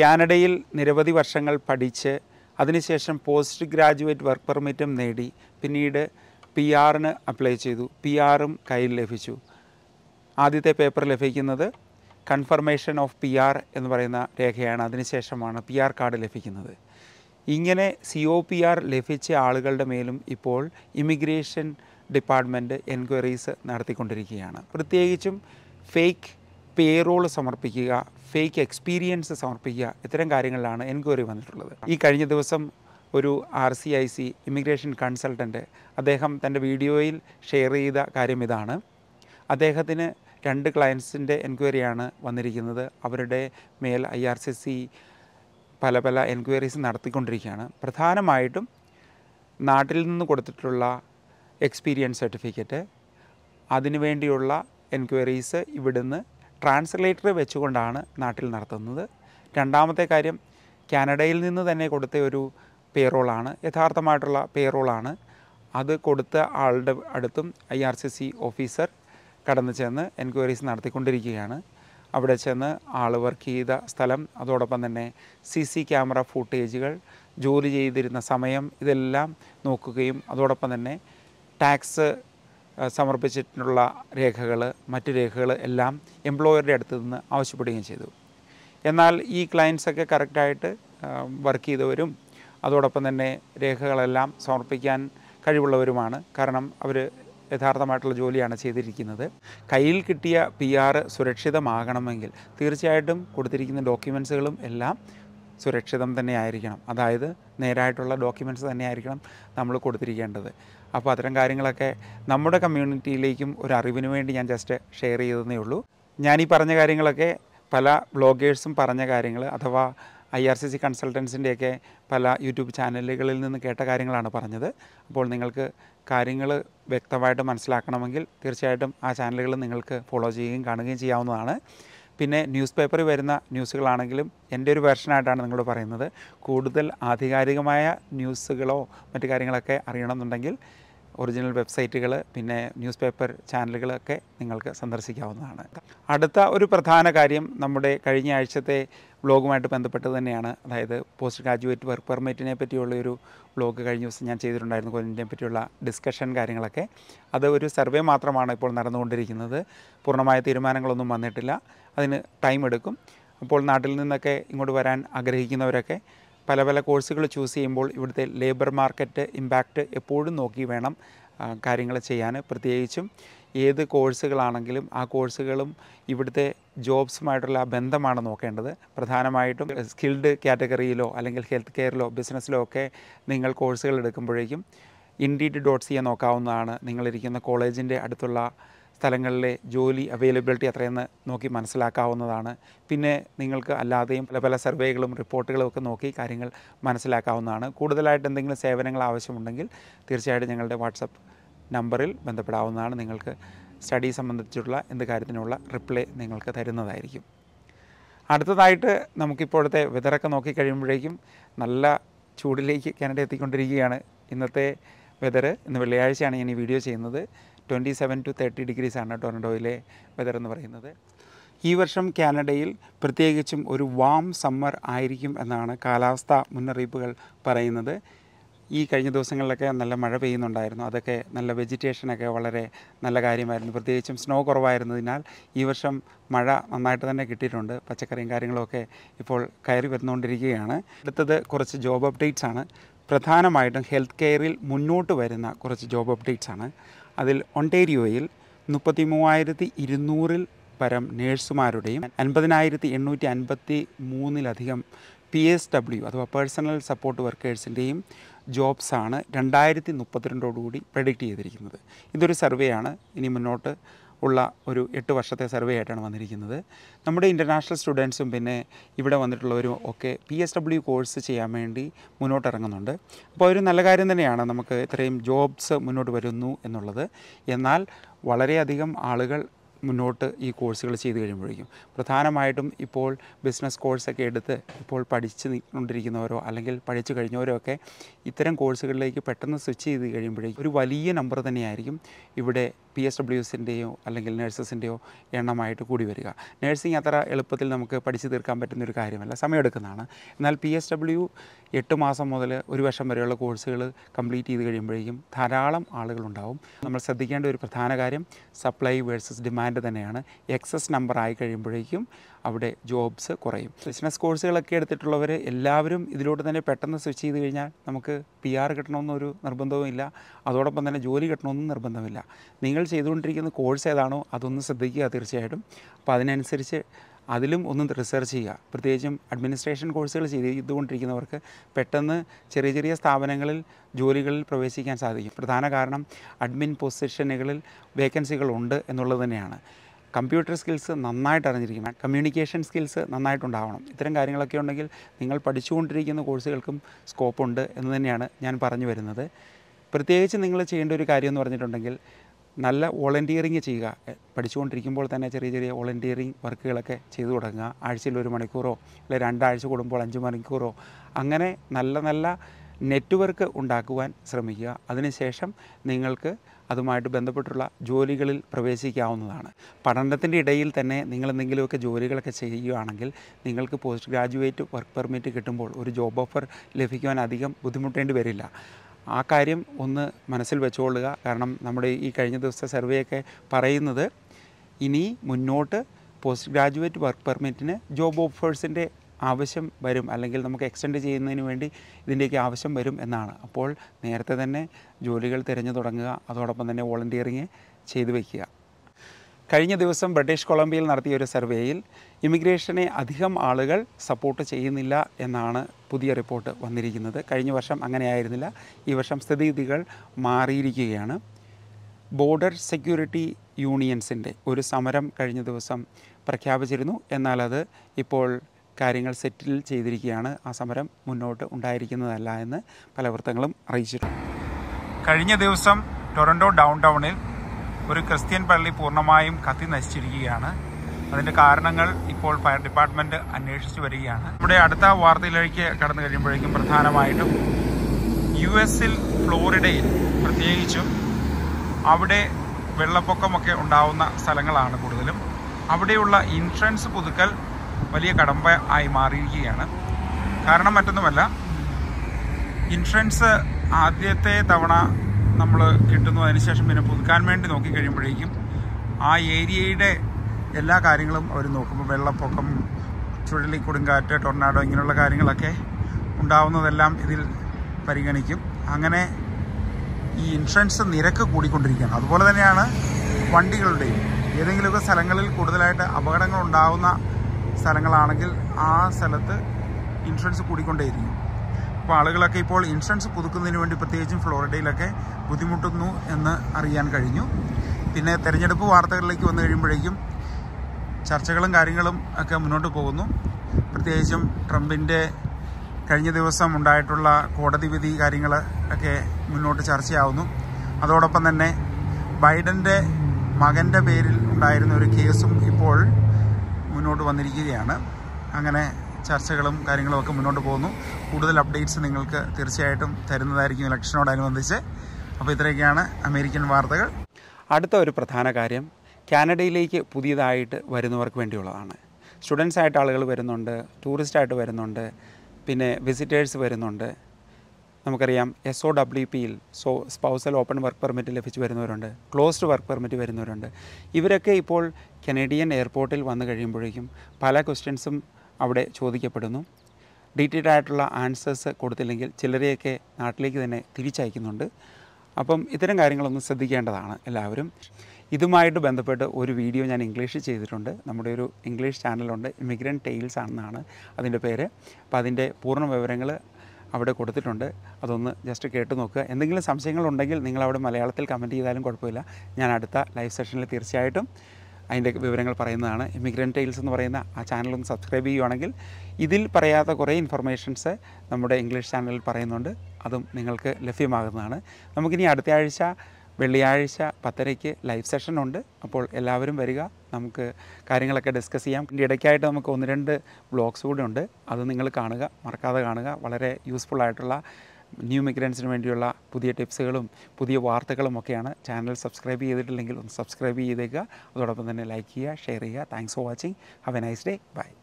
കാനഡയിൽ നിരവധി വർഷങ്ങൾ പഠിച്ച് അതിനുശേഷം പോസ്റ്റ് ഗ്രാജുവേറ്റ് വർക്ക് പെർമിറ്റും നേടി പിന്നീട് പി ആറിന് അപ്ലൈ ചെയ്തു പി ആറും കയ്യിൽ ലഭിച്ചു ആദ്യത്തെ പേപ്പർ ലഭിക്കുന്നത് കൺഫർമേഷൻ ഓഫ് പി ആർ എന്ന് പറയുന്ന രേഖയാണ് അതിനുശേഷമാണ് പി ആർ കാർഡ് ലഭിക്കുന്നത് ഇങ്ങനെ സി ഒ പി ആർ ലഭിച്ച ആളുകളുടെ മേലും ഇപ്പോൾ ഇമിഗ്രേഷൻ ഡിപ്പാർട്ട്മെൻറ്റ് എൻക്വയറീസ് നടത്തിക്കൊണ്ടിരിക്കുകയാണ് പ്രത്യേകിച്ചും ഫേക്ക് പേറോൾ സമർപ്പിക്കുക ഫേക്ക് എക്സ്പീരിയൻസ് സമർപ്പിക്കുക ഇത്തരം കാര്യങ്ങളിലാണ് എൻക്വയറി വന്നിട്ടുള്ളത് ഈ കഴിഞ്ഞ ദിവസം ഒരു R C I C immigration consultant അദ്ദേഹം തൻ്റെ വീഡിയോയിൽ ഷെയർ ചെയ്ത കാര്യം ഇതാണ് അദ്ദേഹത്തിന് രണ്ട് ക്ലയൻസിൻ്റെ എൻക്വയറിയാണ് വന്നിരിക്കുന്നത് അവരുടെ മേൽ ഐ ആർ സി സി പല പല എൻക്വയറീസ് നടത്തിക്കൊണ്ടിരിക്കുകയാണ് പ്രധാനമായിട്ടും നാട്ടിൽ നിന്ന് കൊടുത്തിട്ടുള്ള എക്സ്പീരിയൻസ് സർട്ടിഫിക്കറ്റ് അതിനുവേണ്ടിയുള്ള എൻക്വയറീസ് ഇവിടുന്ന് ട്രാൻസ്ലേറ്റർ വെച്ചുകൊണ്ടാണ് നാട്ടിൽ നടത്തുന്നത് രണ്ടാമത്തെ കാര്യം കാനഡയിൽ നിന്ന് തന്നെ കൊടുത്ത ഒരു പേറോളാണ് യഥാർത്ഥമായിട്ടുള്ള പേറോളാണ് അത് കൊടുത്ത ആളുടെ അടുത്തും I R C C officer കടന്നു ചെന്ന് എൻക്വയറീസ് നടത്തിക്കൊണ്ടിരിക്കുകയാണ് അവിടെ ചെന്ന് ആൾ വർക്ക് ചെയ്ത സ്ഥലം അതോടൊപ്പം തന്നെ സി സി ക്യാമറ ഫൂട്ടേജുകൾ ജോലി ചെയ്തിരുന്ന സമയം ഇതെല്ലാം നോക്കുകയും അതോടൊപ്പം തന്നെ ടാക്സ് സമർപ്പിച്ചിട്ടുള്ള രേഖകൾ മറ്റ് രേഖകൾ എല്ലാം എംപ്ലോയറുടെ അടുത്ത് നിന്ന് ആവശ്യപ്പെടുകയും ചെയ്തു എന്നാൽ ഈ ക്ലയൻസൊക്കെ കറക്റ്റായിട്ട് വർക്ക് ചെയ്തവരും അതോടൊപ്പം തന്നെ രേഖകളെല്ലാം സമർപ്പിക്കാൻ കഴിവുള്ളവരുമാണ് കാരണം അവർ യഥാർത്ഥമായിട്ടുള്ള ജോലിയാണ് ചെയ്തിരിക്കുന്നത് കയ്യിൽ കിട്ടിയ പി ആർ സുരക്ഷിതമാകണമെങ്കിൽ തീർച്ചയായിട്ടും കൊടുത്തിരിക്കുന്ന ഡോക്യുമെൻസുകളും എല്ലാം സുരക്ഷിതം തന്നെ ആയിരിക്കണം അതായത് നേരായിട്ടുള്ള ഡോക്യുമെൻസ് തന്നെ ആയിരിക്കണം നമ്മൾ കൊടുത്തിരിക്കേണ്ടത് അപ്പോൾ അത്തരം കാര്യങ്ങളൊക്കെ നമ്മുടെ കമ്മ്യൂണിറ്റിയിലേക്കും ഒരു അറിവിന് വേണ്ടി ഞാൻ ജസ്റ്റ് ഷെയർ ചെയ്തതേ ഉള്ളൂ ഞാൻ ഈ പറഞ്ഞ കാര്യങ്ങളൊക്കെ പല ബ്ലോഗേഴ്സും പറഞ്ഞ കാര്യങ്ങൾ അഥവാ ഐ ആർ സി സി കൺസൾട്ടൻസിൻ്റെയൊക്കെ പല യൂട്യൂബ് ചാനലുകളിൽ നിന്ന് കേട്ട കാര്യങ്ങളാണ് പറഞ്ഞത് അപ്പോൾ നിങ്ങൾക്ക് കാര്യങ്ങൾ വ്യക്തമായിട്ട് മനസ്സിലാക്കണമെങ്കിൽ തീർച്ചയായിട്ടും ആ ചാനലുകൾ നിങ്ങൾക്ക് ഫോളോ ചെയ്യുകയും കാണുകയും ചെയ്യാവുന്നതാണ് പിന്നെ ന്യൂസ് പേപ്പറിൽ വരുന്ന ന്യൂസുകളാണെങ്കിലും എൻ്റെ ഒരു വെർഷനായിട്ടാണ് നിങ്ങളോട് പറയുന്നത് കൂടുതൽ ആധികാരികമായ ന്യൂസുകളോ മറ്റു കാര്യങ്ങളൊക്കെ അറിയണമെന്നുണ്ടെങ്കിൽ ഒറിജിനൽ വെബ്സൈറ്റുകൾ പിന്നെ ന്യൂസ് പേപ്പർ ചാനലുകളൊക്കെ നിങ്ങൾക്ക് സന്ദർശിക്കാവുന്നതാണ് അടുത്ത ഒരു പ്രധാന കാര്യം നമ്മുടെ കഴിഞ്ഞ ആഴ്ചത്തെ വ്ളോഗുമായിട്ട് ബന്ധപ്പെട്ട് തന്നെയാണ് അതായത് പോസ്റ്റ് ഗ്രാജുവേറ്റ് വർക്ക് പെർമിറ്റിനെ പറ്റിയുള്ള ഒരു വ്ളോഗ് കഴിഞ്ഞ ദിവസം ഞാൻ ചെയ്തിട്ടുണ്ടായിരുന്നു കൊല്ലിനെ പറ്റിയുള്ള ഡിസ്കഷൻ കാര്യങ്ങളൊക്കെ അത് ഒരു സർവേ മാത്രമാണ് ഇപ്പോൾ നടന്നുകൊണ്ടിരിക്കുന്നത് പൂർണ്ണമായ തീരുമാനങ്ങളൊന്നും വന്നിട്ടില്ല അതിന് ടൈം എടുക്കും അപ്പോൾ നാട്ടിൽ നിന്നൊക്കെ ഇങ്ങോട്ട് വരാൻ ആഗ്രഹിക്കുന്നവരൊക്കെ പല പല കോഴ്സുകൾ ചൂസ് ചെയ്യുമ്പോൾ ഇവിടുത്തെ ലേബർ മാർക്കറ്റ് ഇമ്പാക്റ്റ് എപ്പോഴും നോക്കി വേണം കാര്യങ്ങൾ ചെയ്യാൻ പ്രത്യേകിച്ചും ഏത് കോഴ്സുകളാണെങ്കിലും ആ കോഴ്സുകളും ഇവിടുത്തെ ജോബ്സുമായിട്ടുള്ള ബന്ധമാണ് നോക്കേണ്ടത് പ്രധാനമായിട്ടും സ്കിൽഡ് കാറ്റഗറിയിലോ അല്ലെങ്കിൽ ഹെൽത്ത് കെയറിലോ ബിസിനസ്സിലോ ഒക്കെ നിങ്ങൾ കോഴ്സുകൾ എടുക്കുമ്പോഴേക്കും ഇൻഡീഡ് ഡോട്ട് എ നോക്കാവുന്നതാണ് നിങ്ങളിരിക്കുന്ന കോളേജിൻ്റെ അടുത്തുള്ള സ്ഥലങ്ങളിലെ ജോലി അവൈലബിലിറ്റി എത്രയെന്ന് നോക്കി മനസ്സിലാക്കാവുന്നതാണ് പിന്നെ നിങ്ങൾക്ക് അല്ലാതെയും പല പല സർവേകളും റിപ്പോർട്ടുകളും ഒക്കെ നോക്കി കാര്യങ്ങൾ മനസ്സിലാക്കാവുന്നതാണ് കൂടുതലായിട്ട് എന്തെങ്കിലും സേവനങ്ങൾ ആവശ്യമുണ്ടെങ്കിൽ തീർച്ചയായിട്ടും ഞങ്ങളുടെ വാട്സപ്പ് നമ്പറിൽ ബന്ധപ്പെടാവുന്നതാണ് നിങ്ങൾക്ക് സ്റ്റഡി സംബന്ധിച്ചിട്ടുള്ള എന്ത് കാര്യത്തിനുള്ള റിപ്ലൈ നിങ്ങൾക്ക് തരുന്നതായിരിക്കും അടുത്തതായിട്ട് നമുക്കിപ്പോഴത്തെ വെതറൊക്കെ നോക്കി കഴിയുമ്പോഴേക്കും നല്ല ചൂടിലേക്ക് കാനഡ എത്തിക്കൊണ്ടിരിക്കുകയാണ് ഇന്നത്തെ വെതർ ഇന്ന് വെള്ളിയാഴ്ചയാണ് ഞാൻ ഈ വീഡിയോ ചെയ്യുന്നത് ട്വൻറ്റി സെവൻ ടു തേർട്ടി ആണ് ടൊറൻഡോയിലെ വെതർ എന്ന് പറയുന്നത് ഈ വർഷം കാനഡയിൽ പ്രത്യേകിച്ചും ഒരു വാം സമ്മർ ആയിരിക്കും എന്നാണ് കാലാവസ്ഥ മുന്നറിയിപ്പുകൾ പറയുന്നത് ഈ കഴിഞ്ഞ ദിവസങ്ങളിലൊക്കെ നല്ല മഴ പെയ്യുന്നുണ്ടായിരുന്നു അതൊക്കെ നല്ല വെജിറ്റേഷനൊക്കെ വളരെ നല്ല കാര്യമായിരുന്നു പ്രത്യേകിച്ചും സ്നോ കുറവായിരുന്നതിനാൽ ഈ വർഷം മഴ നന്നായിട്ട് തന്നെ കിട്ടിയിട്ടുണ്ട് പച്ചക്കറിയും കാര്യങ്ങളൊക്കെ ഇപ്പോൾ കയറി വരുന്നുകൊണ്ടിരിക്കുകയാണ് അടുത്തത് കുറച്ച് ജോബ് അപ്ഡേറ്റ്സ് ആണ് പ്രധാനമായിട്ടും ഹെൽത്ത് കെയറിൽ മുന്നോട്ട് വരുന്ന കുറച്ച് ജോബ് അപ്ഡേറ്റ്സ് ആണ് അതിൽ ഒണ്ടേരിയോയിൽ മുപ്പത്തി മൂവായിരത്തി ഇരുന്നൂറിൽ പരം നേഴ്സുമാരുടെയും അൻപതിനായിരത്തി എണ്ണൂറ്റി അൻപത്തി മൂന്നിലധികം പി എസ് ഡബ്ല്യു അഥവാ പേഴ്സണൽ സപ്പോർട്ട് വർക്കേഴ്സിൻ്റെയും ജോബ്സാണ് രണ്ടായിരത്തി മുപ്പത്തിരണ്ടോടുകൂടി പ്രഡിക്റ്റ് ചെയ്തിരിക്കുന്നത് ഇതൊരു സർവേയാണ് ഇനി മുന്നോട്ട് ഉള്ള ഒരു എട്ട് വർഷത്തെ സർവേ ആയിട്ടാണ് വന്നിരിക്കുന്നത് നമ്മുടെ ഇൻ്റർനാഷണൽ സ്റ്റുഡൻസും പിന്നെ ഇവിടെ വന്നിട്ടുള്ളവരും ഒക്കെ പി എസ് ഡബ്ല്യു കോഴ്സ് ചെയ്യാൻ വേണ്ടി മുന്നോട്ടിറങ്ങുന്നുണ്ട് അപ്പോൾ ഒരു നല്ല കാര്യം തന്നെയാണ് നമുക്ക് ഇത്രയും ജോബ്സ് മുന്നോട്ട് വരുന്നു എന്നുള്ളത് എന്നാൽ വളരെയധികം ആളുകൾ മുന്നോട്ട് ഈ കോഴ്സുകൾ ചെയ്തു കഴിയുമ്പോഴേക്കും പ്രധാനമായിട്ടും ഇപ്പോൾ ബിസിനസ് കോഴ്സൊക്കെ എടുത്ത് ഇപ്പോൾ പഠിച്ചു കൊണ്ടിരിക്കുന്നവരോ അല്ലെങ്കിൽ പഠിച്ചു കഴിഞ്ഞവരോ ഒക്കെ ഇത്തരം കോഴ്സുകളിലേക്ക് പെട്ടെന്ന് സ്വിച്ച് ചെയ്ത് കഴിയുമ്പോഴേക്കും ഒരു വലിയ നമ്പർ തന്നെയായിരിക്കും ഇവിടെ പി എസ് ഡബ്ല്യുസിൻ്റെയോ അല്ലെങ്കിൽ നഴ്സസിൻ്റെയോ എണ്ണമായിട്ട് കൂടി വരിക നഴ്സിംഗ് അത്ര എളുപ്പത്തിൽ നമുക്ക് പഠിച്ചു തീർക്കാൻ പറ്റുന്ന ഒരു കാര്യമല്ല സമയമെടുക്കുന്നതാണ് എന്നാൽ പി എസ് ഡബ്ല്യു എട്ട് മാസം മുതൽ ഒരു വർഷം വരെയുള്ള കോഴ്സുകൾ കംപ്ലീറ്റ് ചെയ്ത് കഴിയുമ്പോഴേക്കും ധാരാളം ആളുകളുണ്ടാവും നമ്മൾ ശ്രദ്ധിക്കേണ്ട ഒരു പ്രധാന കാര്യം സപ്ലൈ വേഴ്സസ് ഡിമാൻഡ് തന്നെയാണ് എക്സസ് നമ്പർ ആയി കഴിയുമ്പോഴേക്കും അവിടെ ജോബ്സ് കുറയും ബിസിനസ് കോഴ്സുകളൊക്കെ എടുത്തിട്ടുള്ളവർ എല്ലാവരും ഇതിലോട്ട് തന്നെ പെട്ടെന്ന് സ്വിച്ച് ചെയ്ത് കഴിഞ്ഞാൽ നമുക്ക് പി ആർ കിട്ടണമെന്നൊരു നിർബന്ധവുമില്ല അതോടൊപ്പം തന്നെ ജോലി കിട്ടണമെന്നും നിർബന്ധമില്ല നിങ്ങൾ ചെയ്തുകൊണ്ടിരിക്കുന്ന കോഴ്സ് ഏതാണോ അതൊന്ന് ശ്രദ്ധിക്കുക തീർച്ചയായിട്ടും അപ്പോൾ അതിനനുസരിച്ച് അതിലും ഒന്ന് റിസർച്ച് ചെയ്യുക പ്രത്യേകിച്ചും അഡ്മിനിസ്ട്രേഷൻ കോഴ്സുകൾ ചെയ്തുകൊണ്ടിരിക്കുന്നവർക്ക് പെട്ടെന്ന് ചെറിയ ചെറിയ സ്ഥാപനങ്ങളിൽ ജോലികളിൽ പ്രവേശിക്കാൻ സാധിക്കും പ്രധാന കാരണം അഡ്മിൻ പൊസിഷനുകളിൽ വേക്കൻസികളുണ്ട് എന്നുള്ളത് തന്നെയാണ് കമ്പ്യൂട്ടർ സ്കിൽസ് നന്നായിട്ട് അറിഞ്ഞിരിക്കണം കമ്മ്യൂണിക്കേഷൻ സ്കിൽസ് നന്നായിട്ടുണ്ടാവണം ഇത്തരം കാര്യങ്ങളൊക്കെ ഉണ്ടെങ്കിൽ നിങ്ങൾ പഠിച്ചുകൊണ്ടിരിക്കുന്ന കോഴ്സുകൾക്കും സ്കോപ്പുണ്ട് എന്ന് തന്നെയാണ് ഞാൻ പറഞ്ഞു വരുന്നത് പ്രത്യേകിച്ച് നിങ്ങൾ ചെയ്യേണ്ട ഒരു കാര്യം എന്ന് പറഞ്ഞിട്ടുണ്ടെങ്കിൽ നല്ല വോളണ്ടിയറിങ് ചെയ്യുക പഠിച്ചുകൊണ്ടിരിക്കുമ്പോൾ തന്നെ ചെറിയ ചെറിയ വോളണ്ടിയറിങ് വർക്കുകളൊക്കെ ചെയ്തു തുടങ്ങുക ആഴ്ചയിൽ ഒരു മണിക്കൂറോ അല്ലെങ്കിൽ രണ്ടാഴ്ച കൂടുമ്പോൾ അഞ്ച് മണിക്കൂറോ അങ്ങനെ നല്ല നല്ല നെറ്റ്വർക്ക് ഉണ്ടാക്കുവാൻ ശ്രമിക്കുക അതിനുശേഷം നിങ്ങൾക്ക് അതുമായിട്ട് ബന്ധപ്പെട്ടുള്ള ജോലികളിൽ പ്രവേശിക്കാവുന്നതാണ് പഠനത്തിൻ്റെ ഇടയിൽ തന്നെ നിങ്ങൾ എന്തെങ്കിലുമൊക്കെ ജോലികളൊക്കെ ചെയ്യുകയാണെങ്കിൽ നിങ്ങൾക്ക് പോസ്റ്റ് ഗ്രാജുവേറ്റ് വർക്ക് പെർമിറ്റ് കിട്ടുമ്പോൾ ഒരു ജോബ് ഓഫർ ലഭിക്കുവാൻ അധികം ബുദ്ധിമുട്ടേണ്ടി വരില്ല ആ കാര്യം ഒന്ന് മനസ്സിൽ വെച്ചുകൊള്ളുക കാരണം നമ്മുടെ ഈ കഴിഞ്ഞ ദിവസത്തെ സർവേയൊക്കെ പറയുന്നത് ഇനി മുന്നോട്ട് പോസ്റ്റ് ഗ്രാജുവേറ്റ് വർക്ക് പെർമിറ്റിന് ജോബ് ഓഫേഴ്സിൻ്റെ ആവശ്യം വരും അല്ലെങ്കിൽ നമുക്ക് എക്സ്റ്റെൻഡ് ചെയ്യുന്നതിന് വേണ്ടി ഇതിൻ്റെയൊക്കെ ആവശ്യം വരും എന്നാണ് അപ്പോൾ നേരത്തെ തന്നെ ജോലികൾ തിരഞ്ഞു തുടങ്ങുക അതോടൊപ്പം തന്നെ വോളണ്ടിയറിങ് ചെയ്തു വയ്ക്കുക കഴിഞ്ഞ ദിവസം ബ്രിട്ടീഷ് കൊളംബിയയിൽ നടത്തിയ ഒരു സർവേയിൽ ഇമിഗ്രേഷനെ അധികം ആളുകൾ സപ്പോർട്ട് ചെയ്യുന്നില്ല എന്നാണ് പുതിയ റിപ്പോർട്ട് വന്നിരിക്കുന്നത് കഴിഞ്ഞ വർഷം അങ്ങനെയായിരുന്നില്ല ഈ വർഷം സ്ഥിതിഗതികൾ മാറിയിരിക്കുകയാണ് ബോർഡർ സെക്യൂരിറ്റി യൂണിയൻസിൻ്റെ ഒരു സമരം കഴിഞ്ഞ ദിവസം പ്രഖ്യാപിച്ചിരുന്നു എന്നാൽ അത് ഇപ്പോൾ കാര്യങ്ങൾ സെറ്റിൽ ചെയ്തിരിക്കുകയാണ് ആ സമരം മുന്നോട്ട് ഉണ്ടായിരിക്കുന്നതല്ല എന്ന് പല വൃത്തങ്ങളും അറിയിച്ചിട്ടുണ്ട് കഴിഞ്ഞ ദിവസം ടൊറന്റോ ഡൗൺ ടൗണിൽ ഒരു ക്രിസ്ത്യൻ പള്ളി പൂർണ്ണമായും കത്തി നശിച്ചിരിക്കുകയാണ് അതിന്റെ കാരണങ്ങൾ ഇപ്പോൾ ഫയർ ഡിപ്പാർട്ട്മെന്റ് അന്വേഷിച്ചു വരികയാണ് നമ്മുടെ അടുത്ത വാർത്തയിലേക്ക് കടന്നു കഴിയുമ്പോഴേക്കും പ്രധാനമായിട്ടും യു എസിൽ ഫ്ലോറിഡയിൽ പ്രത്യേകിച്ചും അവിടെ വെള്ളപ്പൊക്കമൊക്കെ ഉണ്ടാവുന്ന സ്ഥലങ്ങളാണ് കൂടുതലും അവിടെയുള്ള ഇൻഷുറൻസ് പുതുക്കൽ വലിയ കടമ്പ ആയി മാറിയിരിക്കുകയാണ് കാരണം മറ്റൊന്നുമല്ല ഇൻഷുറൻസ് ആദ്യത്തെ തവണ നമ്മൾ കിട്ടുന്നതിന് ശേഷം പിന്നെ പുതുക്കാൻ വേണ്ടി നോക്കിക്കഴിയുമ്പോഴേക്കും ആ ഏരിയയുടെ എല്ലാ കാര്യങ്ങളും അവർ നോക്കുമ്പോൾ വെള്ളപ്പൊക്കം ചുഴലി കൊടുങ്കാറ്റ് ടൊർണാഡോ ഇങ്ങനെയുള്ള കാര്യങ്ങളൊക്കെ ഉണ്ടാവുന്നതെല്ലാം ഇതിൽ പരിഗണിക്കും അങ്ങനെ ഈ ഇൻഷുറൻസ് നിരക്ക് കൂടിക്കൊണ്ടിരിക്കുകയാണ് അതുപോലെ തന്നെയാണ് വണ്ടികളുടെയും ഏതെങ്കിലുമൊക്കെ സ്ഥലങ്ങളിൽ കൂടുതലായിട്ട് അപകടങ്ങൾ ഉണ്ടാവുന്ന സ്ഥലങ്ങളാണെങ്കിൽ ആ സ്ഥലത്ത് ഇൻഷുറൻസ് കൂടിക്കൊണ്ടേയിരിക്കും അപ്പോൾ ആളുകളൊക്കെ ഇപ്പോൾ ഇൻഷുറൻസ് പുതുക്കുന്നതിന് വേണ്ടി പ്രത്യേകിച്ചും ഫ്ലോറിഡയിലൊക്കെ ബുദ്ധിമുട്ടുന്നു എന്ന് അറിയാൻ കഴിഞ്ഞു പിന്നെ തെരഞ്ഞെടുപ്പ് വാർത്തകളിലേക്ക് വന്നു കഴിയുമ്പോഴേക്കും ചർച്ചകളും കാര്യങ്ങളും ഒക്കെ മുന്നോട്ട് പോകുന്നു പ്രത്യേകിച്ചും ട്രംപിൻ്റെ കഴിഞ്ഞ ദിവസം ഉണ്ടായിട്ടുള്ള കോടതി വിധി കാര്യങ്ങൾ ഒക്കെ മുന്നോട്ട് ചർച്ചയാവുന്നു അതോടൊപ്പം തന്നെ ബൈഡൻ്റെ മകൻ്റെ പേരിൽ ഉണ്ടായിരുന്ന ഒരു കേസും ഇപ്പോൾ മുന്നോട്ട് വന്നിരിക്കുകയാണ് അങ്ങനെ ചർച്ചകളും കാര്യങ്ങളും ഒക്കെ മുന്നോട്ട് പോകുന്നു കൂടുതൽ അപ്ഡേറ്റ്സ് നിങ്ങൾക്ക് തീർച്ചയായിട്ടും തരുന്നതായിരിക്കും ഇലക്ഷനോടനുബന്ധിച്ച് അപ്പോൾ ഇത്രയൊക്കെയാണ് അമേരിക്കൻ വാർത്തകൾ അടുത്ത ഒരു പ്രധാന കാര്യം കാനഡയിലേക്ക് പുതിയതായിട്ട് വരുന്നവർക്ക് വേണ്ടിയുള്ളതാണ് സ്റ്റുഡൻസ് ആയിട്ട് ആളുകൾ വരുന്നുണ്ട് ടൂറിസ്റ്റായിട്ട് വരുന്നുണ്ട് പിന്നെ വിസിറ്റേഴ്സ് വരുന്നുണ്ട് നമുക്കറിയാം എസ് ഒ ഡബ്ല്യു പിയിൽ so spousal open work permit ലഭിച്ചു വരുന്നവരുണ്ട് ക്ലോസ്ഡ് വർക്ക് പെർമിറ്റ് വരുന്നവരുണ്ട് ഇവരൊക്കെ ഇപ്പോൾ കനേഡിയൻ എയർപോർട്ടിൽ വന്നു കഴിയുമ്പോഴേക്കും പല ക്വസ്റ്റ്യൻസും അവിടെ ചോദിക്കപ്പെടുന്നു ഡീറ്റെയിൽഡ് ആയിട്ടുള്ള ആൻസേഴ്സ് കൊടുത്തില്ലെങ്കിൽ ചിലരെയൊക്കെ നാട്ടിലേക്ക് തന്നെ തിരിച്ചയക്കുന്നുണ്ട് അപ്പം ഇത്തരം കാര്യങ്ങളൊന്നും ശ്രദ്ധിക്കേണ്ടതാണ് എല്ലാവരും ഇതുമായിട്ട് ബന്ധപ്പെട്ട് ഒരു വീഡിയോ ഞാൻ ഇംഗ്ലീഷ് ചെയ്തിട്ടുണ്ട് നമ്മുടെ ഒരു ഇംഗ്ലീഷ് ചാനലുണ്ട് ഇമിഗ്രൻ ടെയിൽസ് ആണെന്നാണ് അതിൻ്റെ പേര് അപ്പോൾ അതിൻ്റെ പൂർണ്ണ വിവരങ്ങൾ അവിടെ കൊടുത്തിട്ടുണ്ട് അതൊന്ന് ജസ്റ്റ് കേട്ട് നോക്കുക എന്തെങ്കിലും സംശയങ്ങളുണ്ടെങ്കിൽ നിങ്ങൾ അവിടെ മലയാളത്തിൽ കമൻറ്റ് ചെയ്താലും കുഴപ്പമില്ല ഞാൻ അടുത്ത ലൈവ് സെഷനിൽ തീർച്ചയായിട്ടും അതിൻ്റെ വിവരങ്ങൾ പറയുന്നതാണ് ഇമിഗ്രൻ്റ് ടെയിൽസ് എന്ന് പറയുന്ന ആ ചാനൽ ഒന്ന് സബ്സ്ക്രൈബ് ചെയ്യുവാണെങ്കിൽ ഇതിൽ പറയാത്ത കുറേ ഇൻഫർമേഷൻസ് നമ്മുടെ ഇംഗ്ലീഷ് ചാനലിൽ പറയുന്നുണ്ട് അതും നിങ്ങൾക്ക് ലഭ്യമാകുന്നതാണ് നമുക്കിനി അടുത്ത ആഴ്ച വെള്ളിയാഴ്ച പത്തരയ്ക്ക് ലൈവ് സെഷൻ ഉണ്ട് അപ്പോൾ എല്ലാവരും വരിക നമുക്ക് കാര്യങ്ങളൊക്കെ ഡിസ്കസ് ചെയ്യാം ഇടയ്ക്കായിട്ട് നമുക്ക് ഒന്ന് രണ്ട് ബ്ലോഗ്സ് കൂടെ ഉണ്ട് അത് നിങ്ങൾ കാണുക മറക്കാതെ കാണുക വളരെ യൂസ്ഫുൾ ആയിട്ടുള്ള ന്യൂ മിഗ്രൻസിന് വേണ്ടിയുള്ള പുതിയ ടിപ്സുകളും പുതിയ വാർത്തകളും ഒക്കെയാണ് ചാനൽ സബ്സ്ക്രൈബ് ചെയ്തിട്ടില്ലെങ്കിൽ ഒന്ന് സബ്സ്ക്രൈബ് ചെയ്തേക്കുക അതോടൊപ്പം തന്നെ ലൈക്ക് ചെയ്യുക ഷെയർ ചെയ്യുക thanks for watching have a nice day by